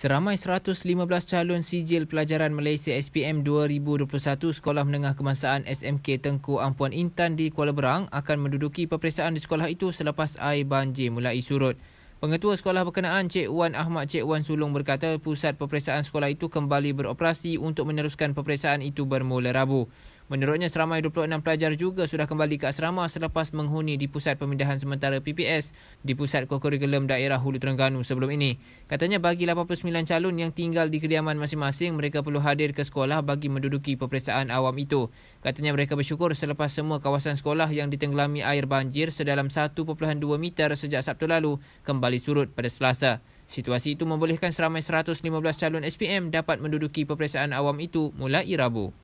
Seramai 115 calon sijil pelajaran Malaysia SPM 2021 Sekolah Menengah Kebangsaan SMK Tengku Ampuan Intan di Kuala Berang akan menduduki peperiksaan di sekolah itu selepas air banjir mulai surut. Pengetua sekolah berkenaan Cik Wan Ahmad Cik Wan Sulung berkata pusat peperiksaan sekolah itu kembali beroperasi untuk meneruskan peperiksaan itu bermula Rabu. Menurutnya, seramai 26 pelajar juga sudah kembali ke asrama selepas menghuni di Pusat Pemindahan Sementara PPS di Pusat Kokurikulum Daerah Hulu Terengganu sebelum ini. Katanya bagi 89 calon yang tinggal di kediaman masing-masing, mereka perlu hadir ke sekolah bagi menduduki peperiksaan awam itu. Katanya mereka bersyukur selepas semua kawasan sekolah yang ditenggelami air banjir sedalam 1.2 meter sejak Sabtu lalu kembali surut pada Selasa. Situasi itu membolehkan seramai 115 calon SPM dapat menduduki peperiksaan awam itu mulai Rabu.